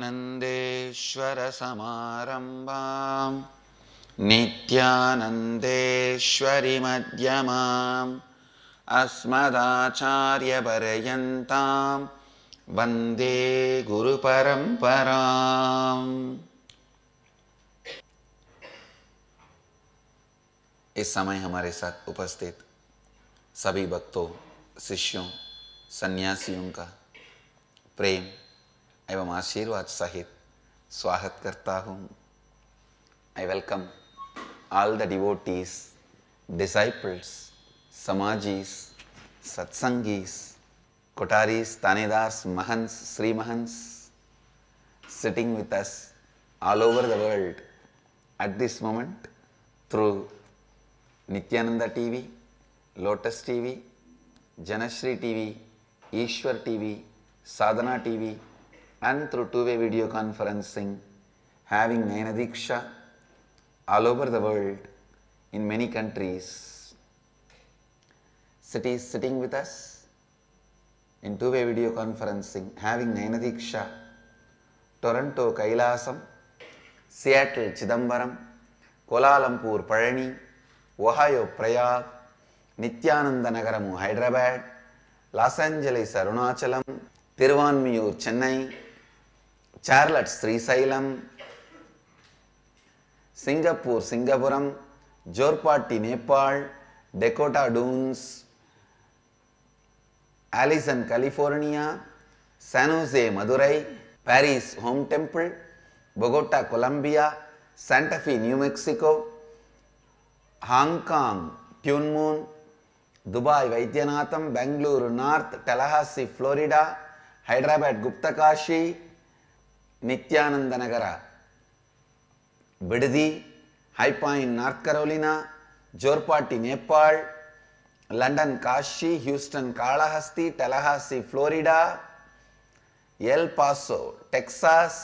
नित्यानन्देश्वरसमारम्भां नित्यानन्देश्वरिमध्यमाम् अस्मदाचार्यपर्यन्तां वन्दे गुरुपरम्पराम् इस समय हमारे साथ उपस्थित सभी भक्तों शिष्यों सन्यासियों का प्रेम एवं आशीर्वाद सहित स्वागत करता हूँ I welcome all the devotees disciples samajis satsangis kotharis thanedars mahants Shri mahants sitting with us all over the world at this moment through Nityananda TV, Lotus TV, Janashri TV, Ishwar TV, Sadhana TV, and through two-way video conferencing, having Nayana Diksha all over the world in many countries. Siti is sitting with us in two-way video conferencing, having Nayana Diksha, Toronto Kailasam, Seattle Chidambaram, Kuala Lumpur Palani, Ohio Prayag, Nithyananda Nagaram Hyderabad Los Angeles Arunachalam Thiruvanmiyur Chennai Charlotte, Sri Srisailam, Singapore, Singapuram, Jorpati, Nepal, Dakota Dunes, Alison, California, San Jose, Madurai, Paris, Home Temple, Bogota, Colombia, Santa Fe, New Mexico, Hong Kong, Tune Dubai, Vaidyanathan, Bangalore, North, Tallahassee, Florida, Hyderabad, Gupta Kashi, Nithyanandanagar Bidadi High Point North Carolina Jorpati Nepal London Kashi Houston Kalahasti Tallahassee Florida El Paso Texas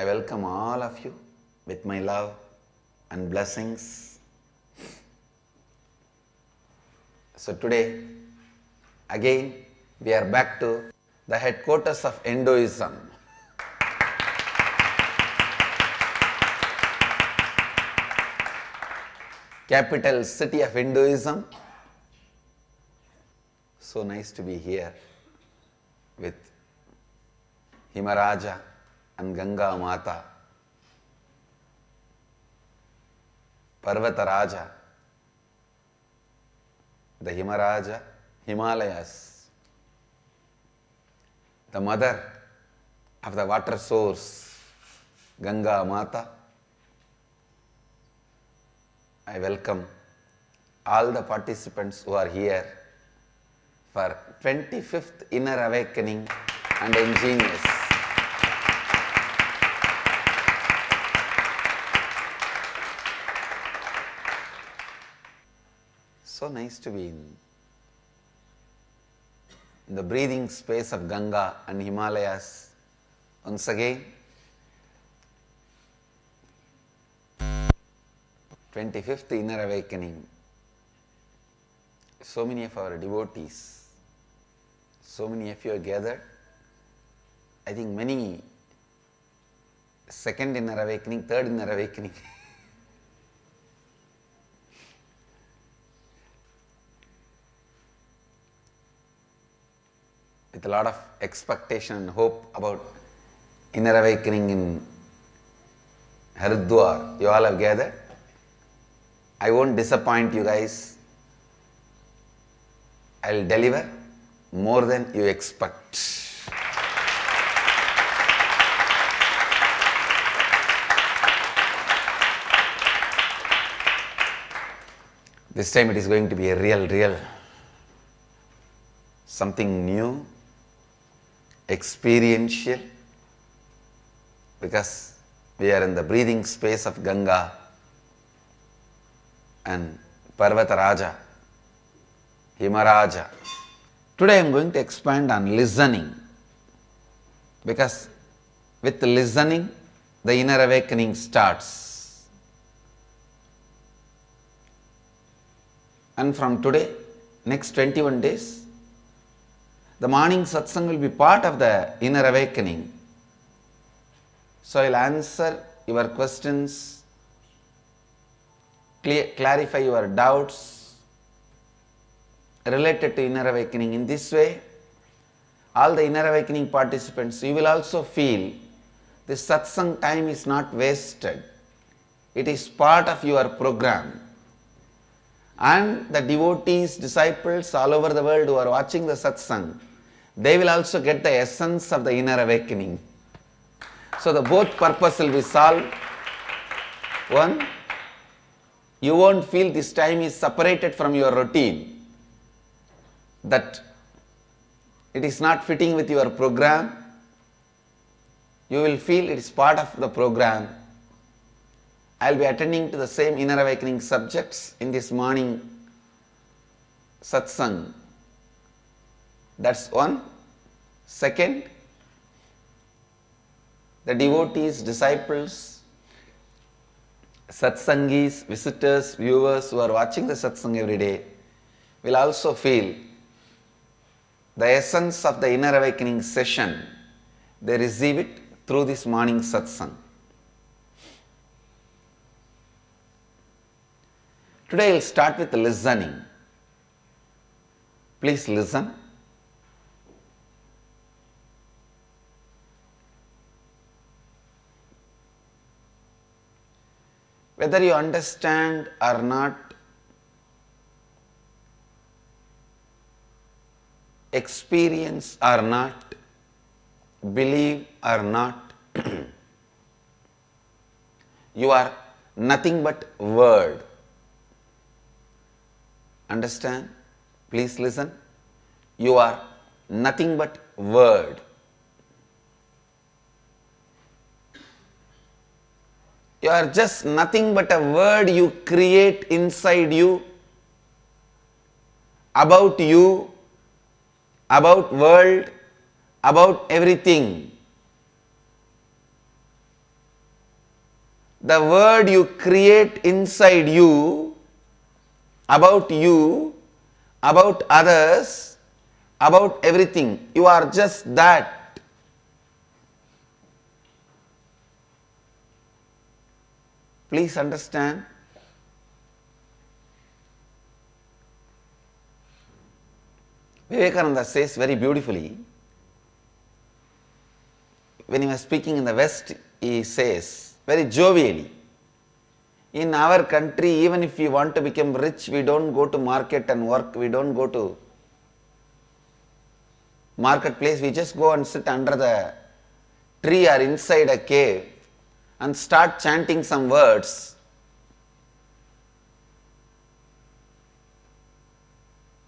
I welcome all of you with my love and blessings so today again we are back to the headquarters of Hinduism. Capital city of Hinduism. So nice to be here with Himaraja and Ganga Mata, Parvata Raja, the Himaraja, Himalayas the mother of the water source, Ganga Mata. I welcome all the participants who are here for 25th Inner Awakening and Ingenious. So nice to be in in the breathing space of Ganga and Himalayas once again. 25th Inner Awakening. So many of our devotees, so many of you are gathered. I think many second Inner Awakening, third Inner Awakening. with a lot of expectation and hope about inner awakening in Haridwar. You all have gathered. I won't disappoint you guys. I will deliver more than you expect. this time it is going to be a real, real something new experiential because we are in the breathing space of Ganga and Parvata Raja, Himaraja. Today I am going to expand on listening because with listening the inner awakening starts. And from today, next 21 days, the morning satsang will be part of the inner awakening. So, I will answer your questions, clear, clarify your doubts related to inner awakening in this way. All the inner awakening participants, you will also feel this satsang time is not wasted, it is part of your program and the devotees, disciples all over the world who are watching the satsang, they will also get the essence of the inner awakening. So the both purpose will be solved. One, you won't feel this time is separated from your routine, that it is not fitting with your program. You will feel it is part of the program. I will be attending to the same inner awakening subjects in this morning satsang that is one. Second, the devotees, disciples, satsangis, visitors, viewers who are watching the satsang every day will also feel the essence of the inner awakening session. They receive it through this morning satsang. Today I will start with listening. Please listen whether you understand or not, experience or not, believe or not, you are nothing but word. Understand? Please listen. You are nothing but word. You are just nothing but a word you create inside you, about you, about world, about everything. The word you create inside you, about you, about others, about everything. You are just that. Please understand Vivekananda says very beautifully when he was speaking in the West, he says very jovially, in our country, even if we want to become rich, we don't go to market and work, we don't go to marketplace, we just go and sit under the tree or inside a cave and start chanting some words.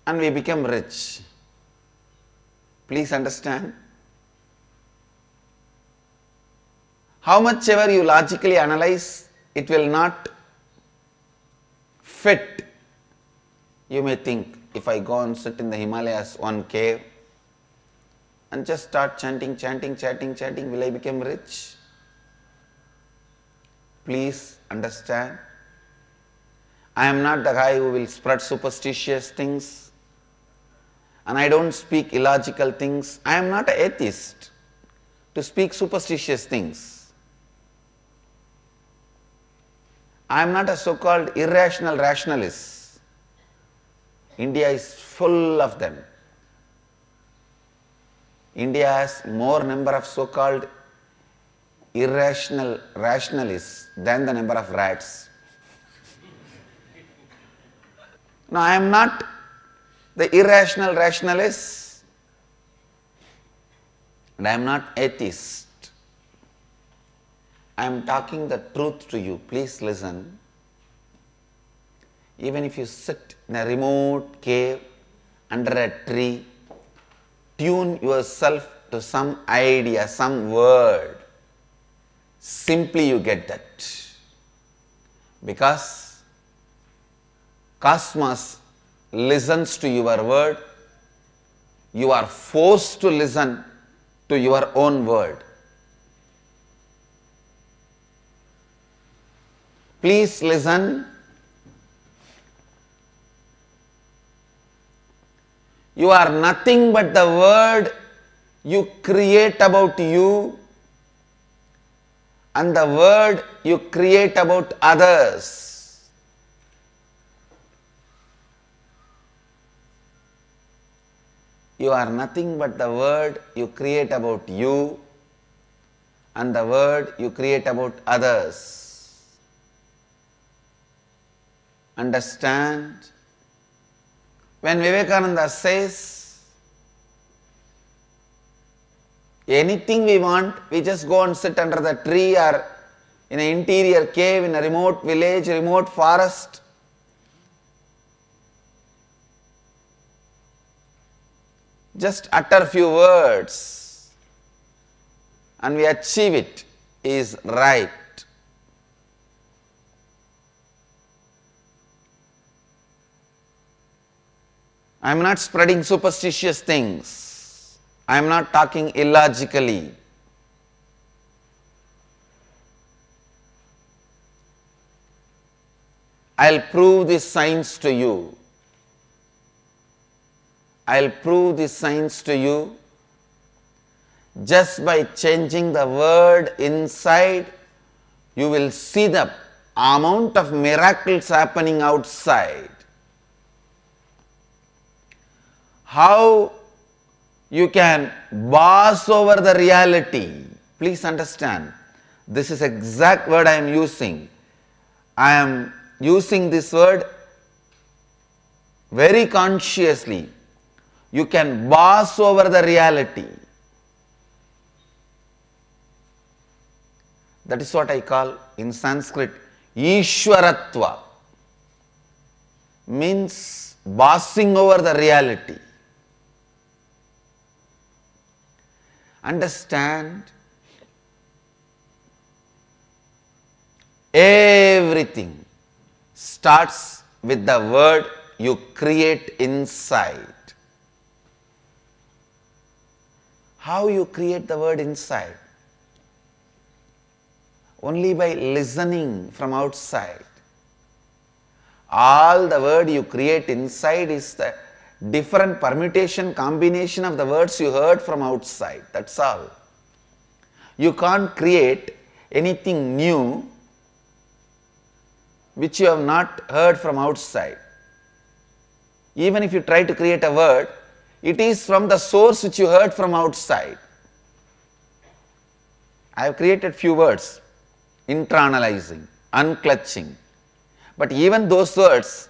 And we become rich. Please understand. How much ever you logically analyze, it will not fit. You may think, if I go and sit in the Himalayas, one cave, and just start chanting, chanting, chanting, chanting, will I become rich? Please understand. I am not the guy who will spread superstitious things and I don't speak illogical things. I am not an atheist to speak superstitious things. I am not a so called irrational rationalist. India is full of them. India has more number of so called irrational rationalists than the number of rats. Now I am not the irrational rationalist and I am not atheist. I am talking the truth to you, please listen. Even if you sit in a remote cave under a tree, tune yourself to some idea, some word simply you get that because cosmos listens to your word, you are forced to listen to your own word. Please listen. You are nothing but the word you create about you and the word you create about others. You are nothing but the word you create about you and the word you create about others. Understand? When Vivekananda says, anything we want, we just go and sit under the tree or in an interior cave, in a remote village, remote forest. Just utter few words and we achieve it is right. I am not spreading superstitious things. I am not talking illogically. I will prove the science to you. I will prove the science to you just by changing the word inside, you will see the amount of miracles happening outside. How you can boss over the reality. Please understand, this is exact word I am using. I am using this word very consciously. You can boss over the reality. That is what I call in Sanskrit Ishwaratva means bossing over the reality. understand everything starts with the word you create inside. How you create the word inside? Only by listening from outside. All the word you create inside is the different permutation combination of the words you heard from outside that's all you can't create anything new which you have not heard from outside even if you try to create a word it is from the source which you heard from outside i have created few words internalizing unclutching but even those words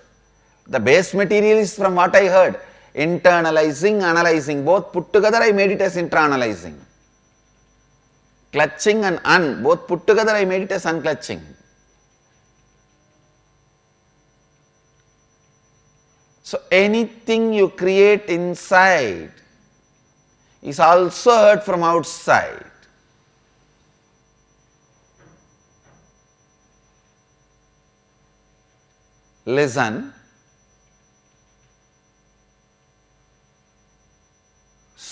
the base material is from what I heard internalizing, analyzing both put together I made it as intra-analyzing. Clutching and un both put together I made it as unclutching. So, anything you create inside is also heard from outside. Listen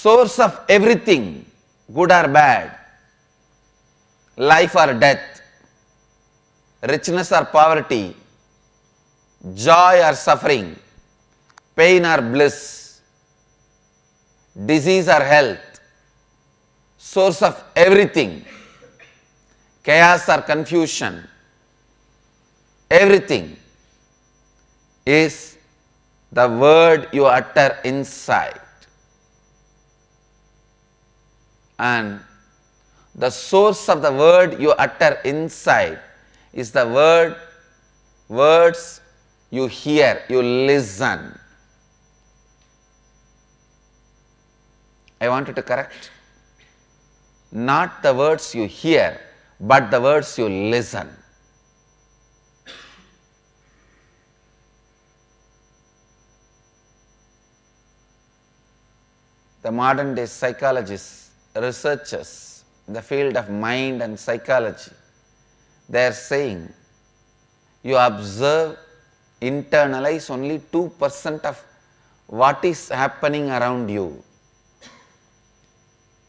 source of everything, good or bad, life or death, richness or poverty, joy or suffering, pain or bliss, disease or health, source of everything, chaos or confusion, everything is the word you utter inside. and the source of the word you utter inside is the word, words you hear, you listen. I wanted to correct not the words you hear, but the words you listen. The modern day psychologists researchers in the field of mind and psychology, they are saying you observe, internalize only 2 percent of what is happening around you.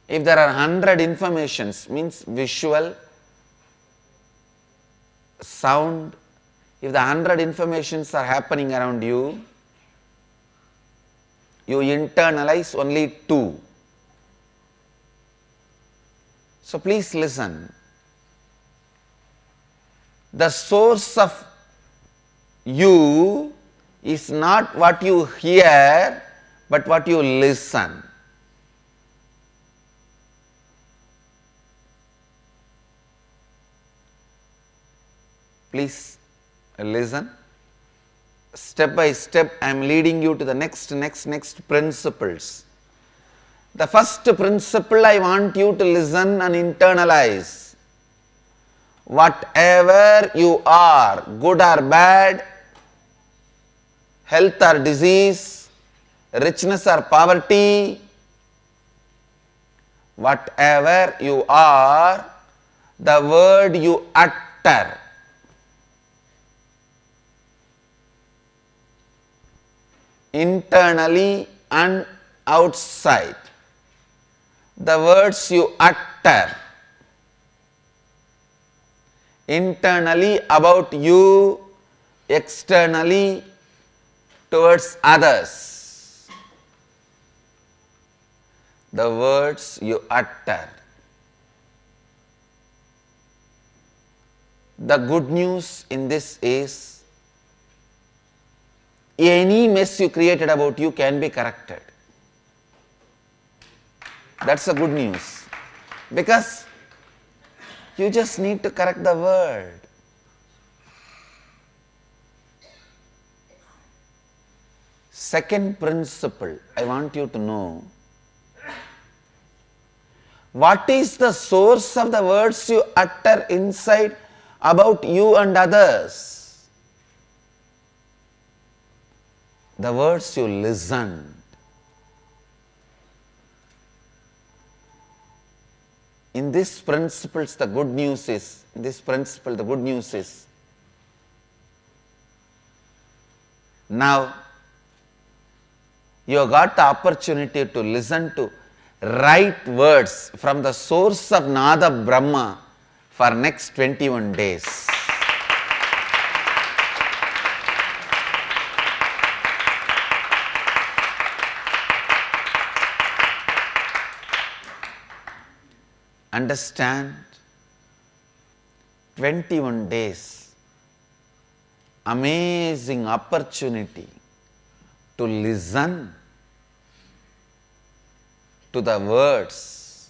If there are 100 informations means visual, sound, if the 100 informations are happening around you, you internalize only 2 so, please listen. The source of you is not what you hear, but what you listen. Please listen. Step by step, I am leading you to the next, next, next principles. The first principle I want you to listen and internalize. Whatever you are, good or bad, health or disease, richness or poverty, whatever you are, the word you utter internally and outside the words you utter internally about you, externally towards others. The words you utter. The good news in this is any mess you created about you can be corrected. That's the good news. Because you just need to correct the word. Second principle I want you to know what is the source of the words you utter inside about you and others? The words you listen. in this principles the good news is, in this principle the good news is, now you got the opportunity to listen to right words from the source of Nada Brahma for next 21 days. understand 21 days amazing opportunity to listen to the words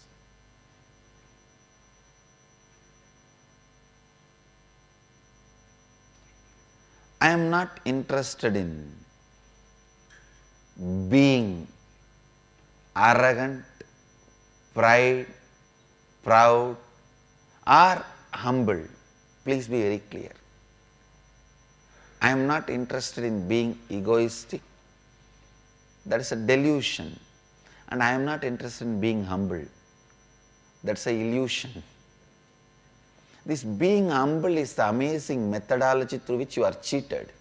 I am not interested in being arrogant, pride, proud or humble, please be very clear. I am not interested in being egoistic, that is a delusion and I am not interested in being humble, that is a illusion. This being humble is the amazing methodology through which you are cheated.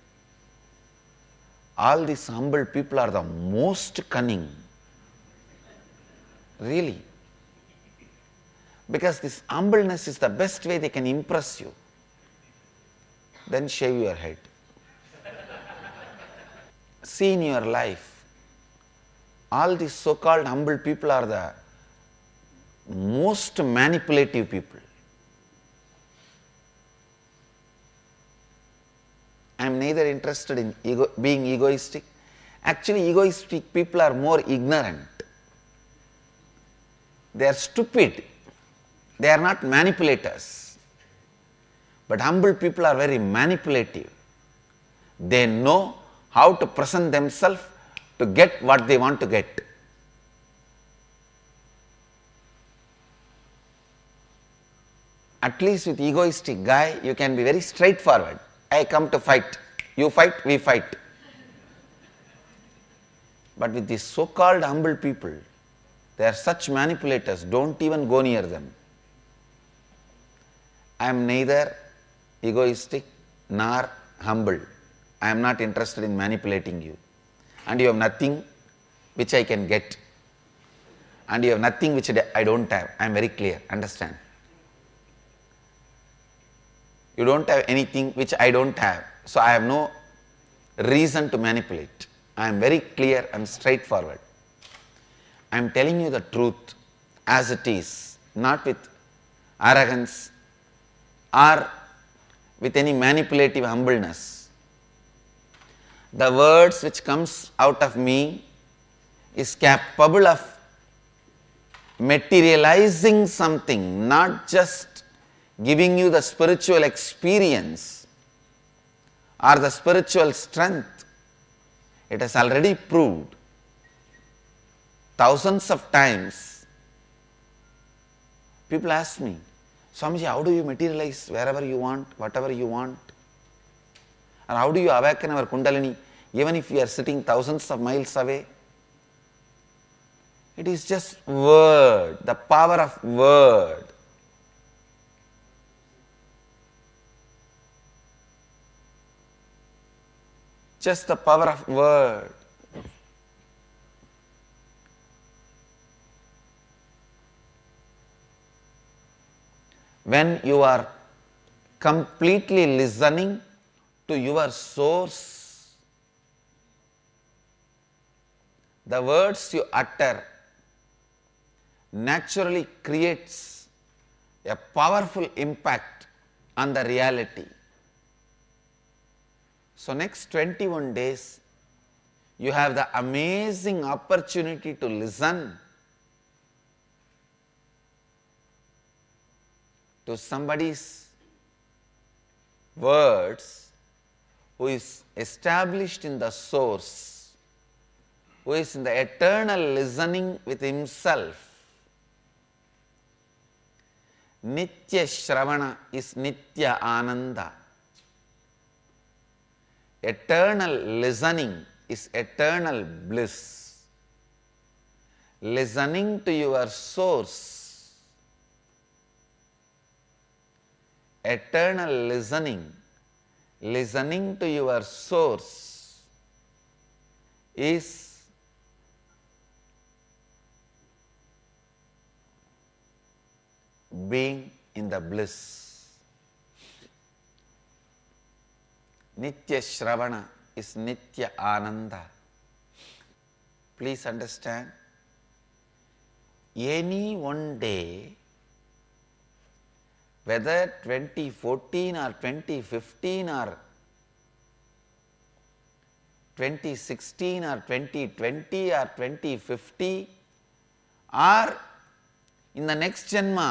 All these humble people are the most cunning, really because this humbleness is the best way they can impress you. Then shave your head. See in your life, all these so called humble people are the most manipulative people. I am neither interested in ego, being egoistic. Actually, egoistic people are more ignorant, they are stupid they are not manipulators. But humble people are very manipulative. They know how to present themselves to get what they want to get. At least with egoistic guy, you can be very straightforward. I come to fight. You fight, we fight. But with these so called humble people, they are such manipulators, do not even go near them. I am neither egoistic nor humble. I am not interested in manipulating you. And you have nothing which I can get. And you have nothing which I don't have. I am very clear. Understand. You don't have anything which I don't have. So I have no reason to manipulate. I am very clear. I am straightforward. I am telling you the truth as it is, not with arrogance or with any manipulative humbleness. The words which comes out of me is capable of materializing something, not just giving you the spiritual experience or the spiritual strength. It has already proved thousands of times. People ask me, Swamiji, how do you materialize wherever you want, whatever you want? And how do you awaken our Kundalini even if we are sitting thousands of miles away? It is just word, the power of word. Just the power of word. when you are completely listening to your source, the words you utter naturally creates a powerful impact on the reality. So, next 21 days you have the amazing opportunity to listen to somebody's words who is established in the source, who is in the eternal listening with himself. Nitya Shravana is Nitya Ananda. Eternal listening is eternal bliss. Listening to your source eternal listening, listening to your source is being in the bliss. Nitya Shravana is Nitya Ananda. Please understand, any one day whether 2014 or 2015 or 2016 or 2020 or 2050 or in the next Janma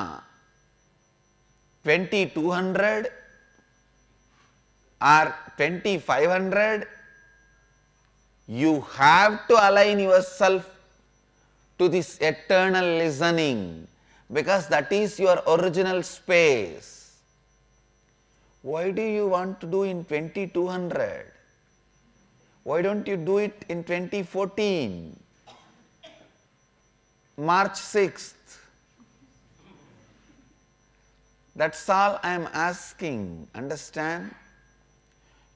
2200 or 2500 you have to align yourself to this eternal listening because that is your original space. Why do you want to do in 2200? Why don't you do it in 2014? March 6th. That's all I am asking. Understand?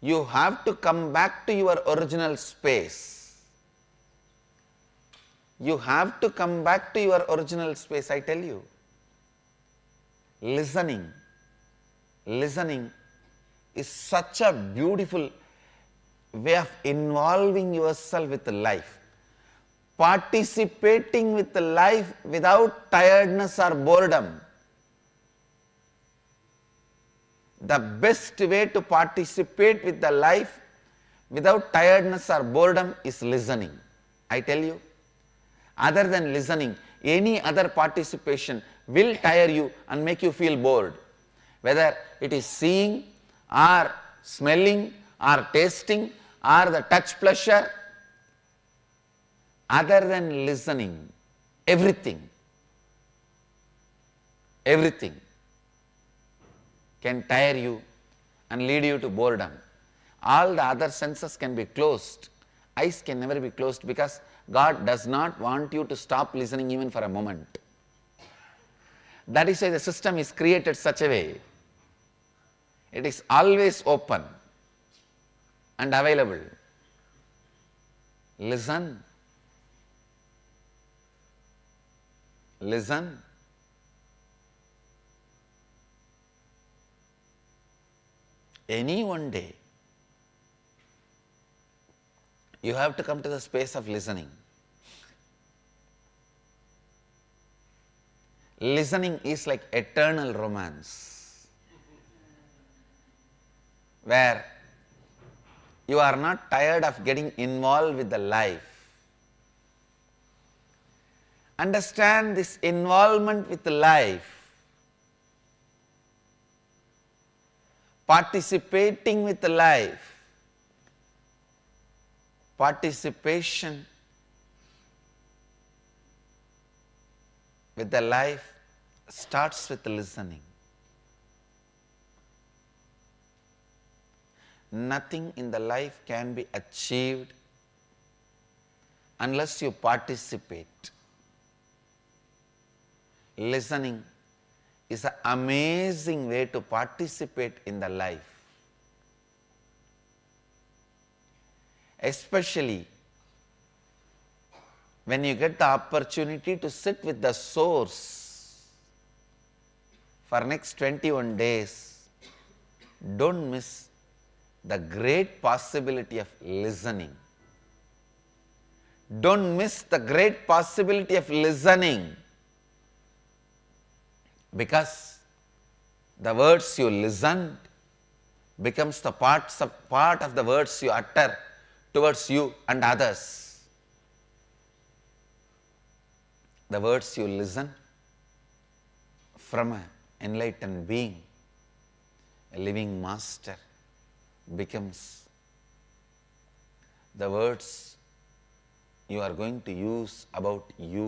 You have to come back to your original space you have to come back to your original space I tell you. Listening, listening is such a beautiful way of involving yourself with life, participating with life without tiredness or boredom. The best way to participate with the life without tiredness or boredom is listening, I tell you other than listening any other participation will tire you and make you feel bored. Whether it is seeing or smelling or tasting or the touch pleasure other than listening everything, everything can tire you and lead you to boredom. All the other senses can be closed, eyes can never be closed because God does not want you to stop listening even for a moment. That is why the system is created such a way. It is always open and available. Listen. Listen. Any one day, you have to come to the space of listening. listening is like eternal romance, where you are not tired of getting involved with the life. Understand this involvement with life, participating with life, participation with the life starts with listening. Nothing in the life can be achieved unless you participate. Listening is an amazing way to participate in the life. Especially when you get the opportunity to sit with the source for next 21 days. Do not miss the great possibility of listening. Do not miss the great possibility of listening because the words you listen becomes the parts of part of the words you utter towards you and others. The words you listen from a enlightened being, a living master becomes the words you are going to use about you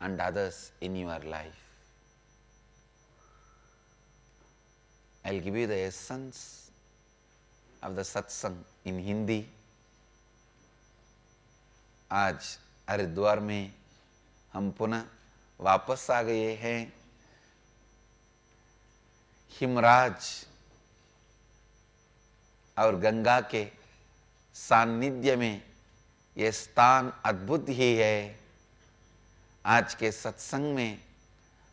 and others in your life. I will give you the essence of the satsang in Hindi. आज हरिद्वार में हम पुनः वापस आ गए हैं हिमराज और गंगा के सान्निध्य में यह स्थान अद्भुत ही है आज के सत्संग में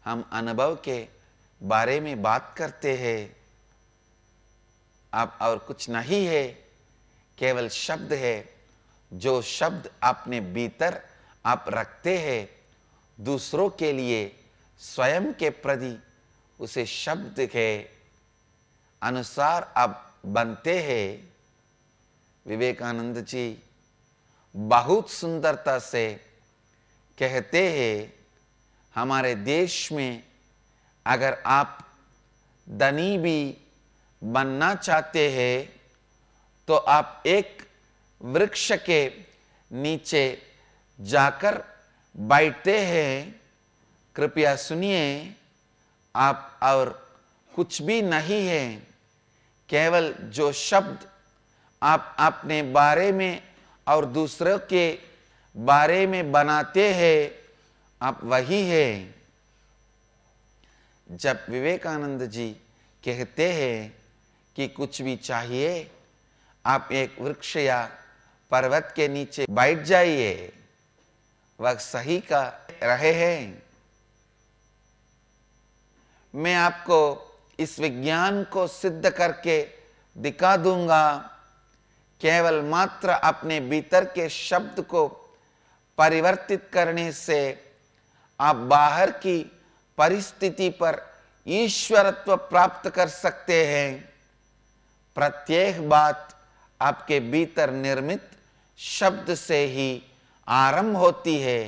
हम अनुभव के बारे में बात करते हैं आप और कुछ नहीं है केवल शब्द है जो शब्द आपने भीतर आप रखते हैं दूसरों के लिए स्वयं के प्रति उसे शब्द के अनुसार आप बनते हैं विवेकानंद जी बहुत सुंदरता से कहते हैं हमारे देश में अगर आप धनी भी बनना चाहते हैं तो आप एक वृक्ष के नीचे जाकर बैठते हैं कृपया सुनिए आप और कुछ भी नहीं है केवल जो शब्द आप अपने बारे में और दूसरों के बारे में बनाते हैं आप वही है जब विवेकानंद जी कहते हैं कि कुछ भी चाहिए आप एक वृक्ष या पर्वत के नीचे बैठ जाइए वह सही का रहे हैं मैं आपको इस विज्ञान को सिद्ध करके दिखा दूंगा केवल मात्र अपने भीतर के शब्द को परिवर्तित करने से आप बाहर की परिस्थिति पर ईश्वरत्व प्राप्त कर सकते हैं प्रत्येक बात आपके भीतर निर्मित शब्द से ही आरंभ होती है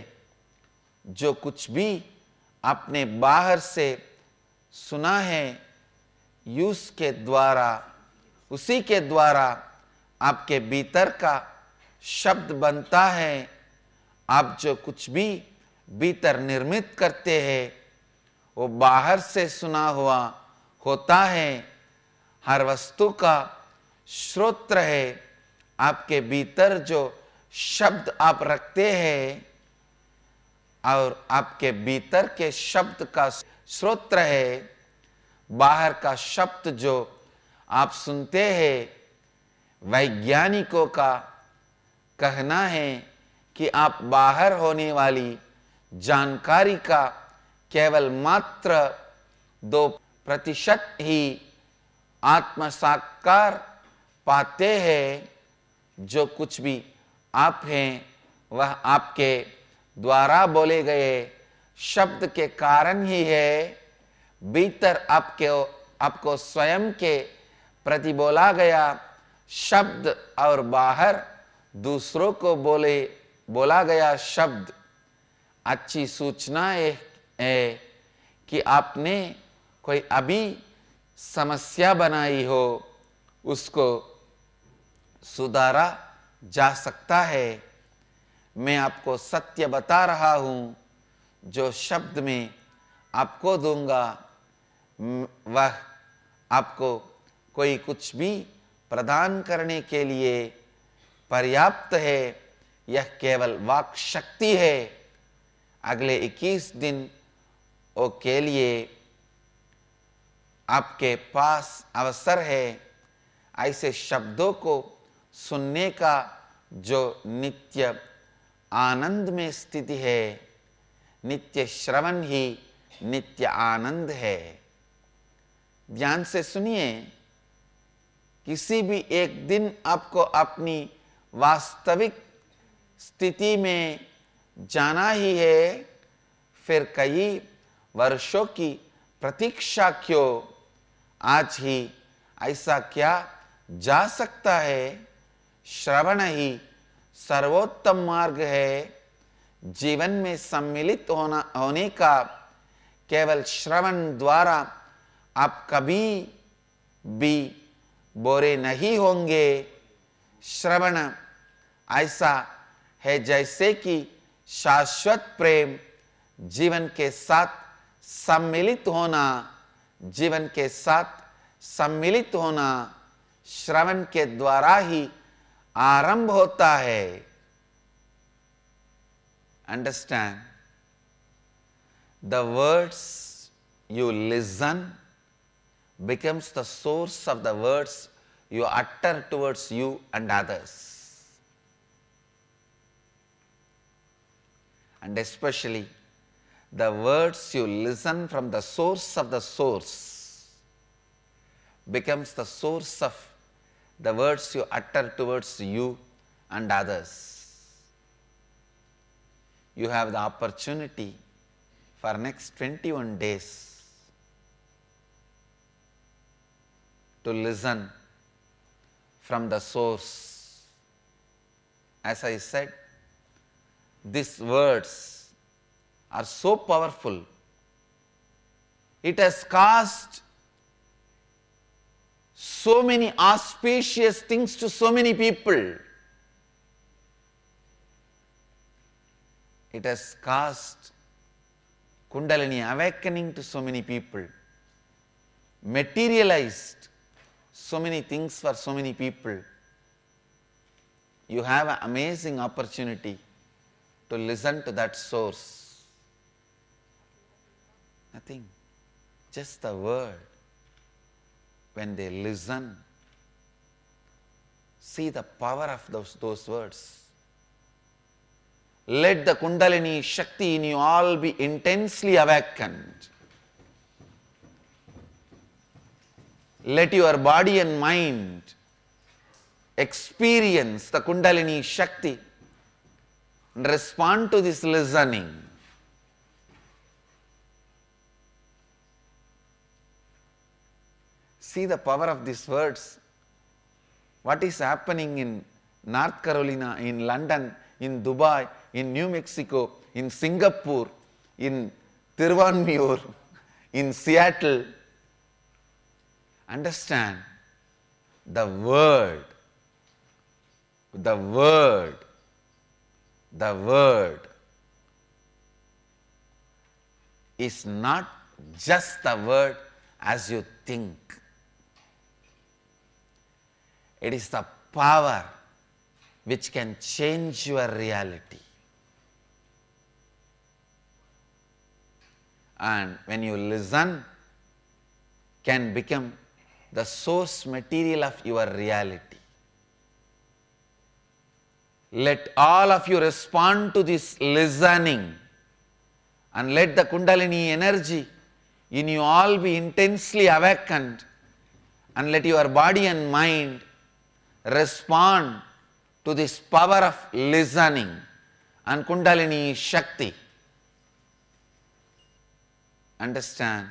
जो कुछ भी अपने बाहर से सुना है यूस के द्वारा उसी के द्वारा आपके भीतर का शब्द बनता है आप जो कुछ भी भीतर निर्मित करते हैं वो बाहर से सुना हुआ होता है हर वस्तु का श्रोत्र है आपके भीतर जो शब्द आप रखते हैं और आपके भीतर के शब्द का स्रोत्र है बाहर का शब्द जो आप सुनते हैं वैज्ञानिकों का कहना है कि आप बाहर होने वाली जानकारी का केवल मात्र दो प्रतिशत ही आत्म साकार पाते हैं जो कुछ भी आप हैं वह आपके द्वारा बोले गए शब्द के कारण ही है भीतर आपके आपको स्वयं के प्रति बोला गया शब्द और बाहर दूसरों को बोले बोला गया शब्द अच्छी सूचना है कि आपने कोई अभी समस्या बनाई हो उसको सुधारा जा सकता है मैं आपको सत्य बता रहा हूँ जो शब्द में आपको दूंगा वह आपको कोई कुछ भी प्रदान करने के लिए पर्याप्त है यह केवल वाक शक्ति है अगले 21 दिन ओ के लिए आपके पास अवसर है ऐसे शब्दों को सुनने का जो नित्य आनंद में स्थिति है नित्य श्रवण ही नित्य आनंद है ध्यान से सुनिए किसी भी एक दिन आपको अपनी वास्तविक स्थिति में जाना ही है फिर कई वर्षों की प्रतीक्षा क्यों आज ही ऐसा क्या जा सकता है श्रवण ही सर्वोत्तम मार्ग है जीवन में सम्मिलित होना होने का केवल श्रवण द्वारा आप कभी भी बोरे नहीं होंगे श्रवण ऐसा है जैसे कि शाश्वत प्रेम जीवन के साथ सम्मिलित होना जीवन के साथ सम्मिलित होना श्रवण के द्वारा ही आरंभ होता है understand the words you listen becomes the source of the words you utter towards you and others. And especially the words you listen from the source of the source becomes the source of the words you utter towards you and others. You have the opportunity for next 21 days to listen from the source. As I said, these words are so powerful. It has caused so many auspicious things to so many people. It has caused Kundalini awakening to so many people, materialized so many things for so many people. You have an amazing opportunity to listen to that source. Nothing, just the word when they listen, see the power of those, those words. Let the Kundalini Shakti in you all be intensely awakened. Let your body and mind experience the Kundalini Shakti and respond to this listening. See the power of these words. What is happening in North Carolina, in London, in Dubai, in New Mexico, in Singapore, in Tiruvannamalai, in Seattle. Understand the word, the word, the word is not just the word as you think. It is the power which can change your reality. And when you listen, can become the source material of your reality. Let all of you respond to this listening and let the Kundalini energy in you all be intensely awakened and let your body and mind respond to this power of listening and Kundalini Shakti. Understand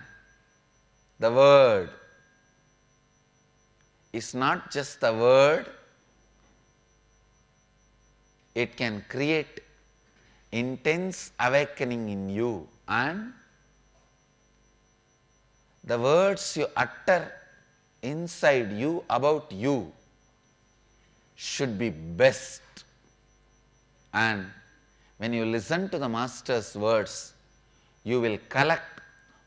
the word is not just the word, it can create intense awakening in you and the words you utter inside you about you should be best. And when you listen to the master's words, you will collect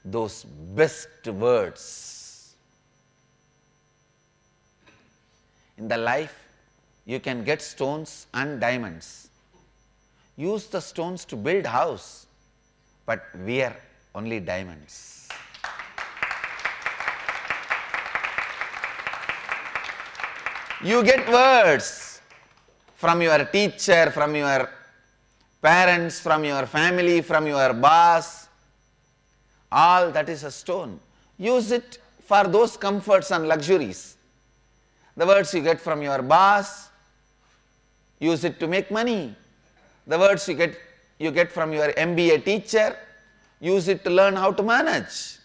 those best words. In the life, you can get stones and diamonds. Use the stones to build house, but wear only diamonds. you get words from your teacher, from your parents, from your family, from your boss. All that is a stone. Use it for those comforts and luxuries. The words you get from your boss, use it to make money. The words you get, you get from your MBA teacher, use it to learn how to manage.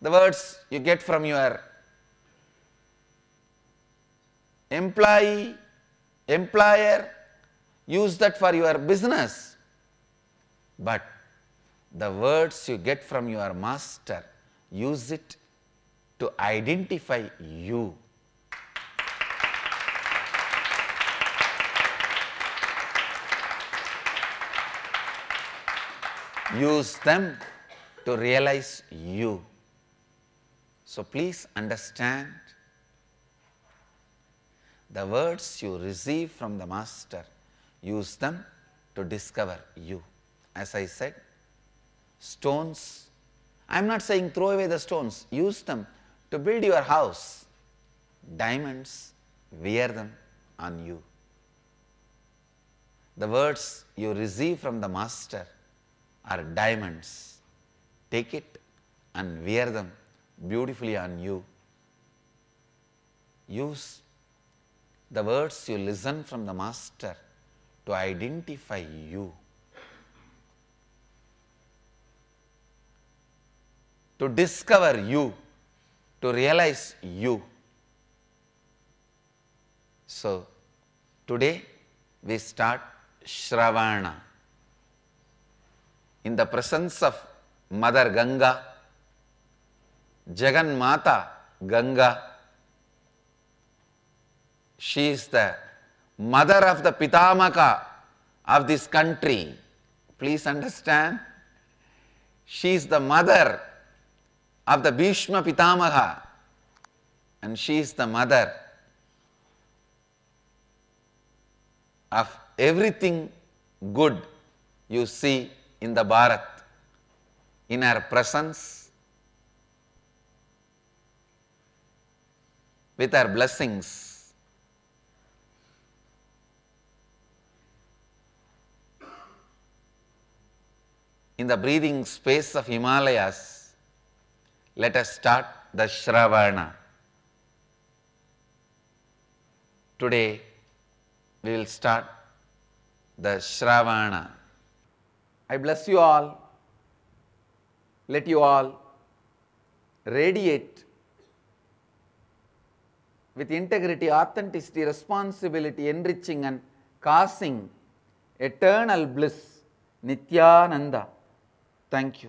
The words you get from your employee, employer, use that for your business. But the words you get from your master, use it to identify you. use them to realize you. So please understand the words you receive from the master, use them to discover you. As I said, stones, I am not saying throw away the stones, use them to build your house. Diamonds, wear them on you. The words you receive from the master are diamonds. Take it and wear them beautifully on you. Use the words you listen from the master to identify you. to discover you, to realize you. So, today we start Shravana. In the presence of Mother Ganga, Jagan Mata Ganga, she is the mother of the Pitamaka of this country. Please understand. She is the mother of the Bhishma Pitamaha and she is the mother of everything good you see in the Bharat. In her presence, with her blessings, in the breathing space of Himalayas, let us start the Shravana. Today, we will start the Shravana. I bless you all. Let you all radiate with integrity, authenticity, responsibility, enriching and causing eternal bliss, Nityananda. Thank you.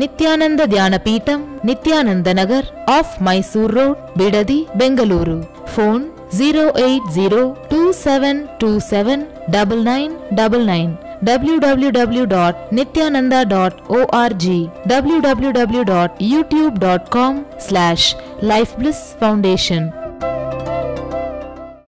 Nityananda Dhyana Peetam, Nityananda Nagar, off Mysore Road, Bidadi, Bengaluru. Phone 080 www.nityananda.org www.youtube.com slash lifebliss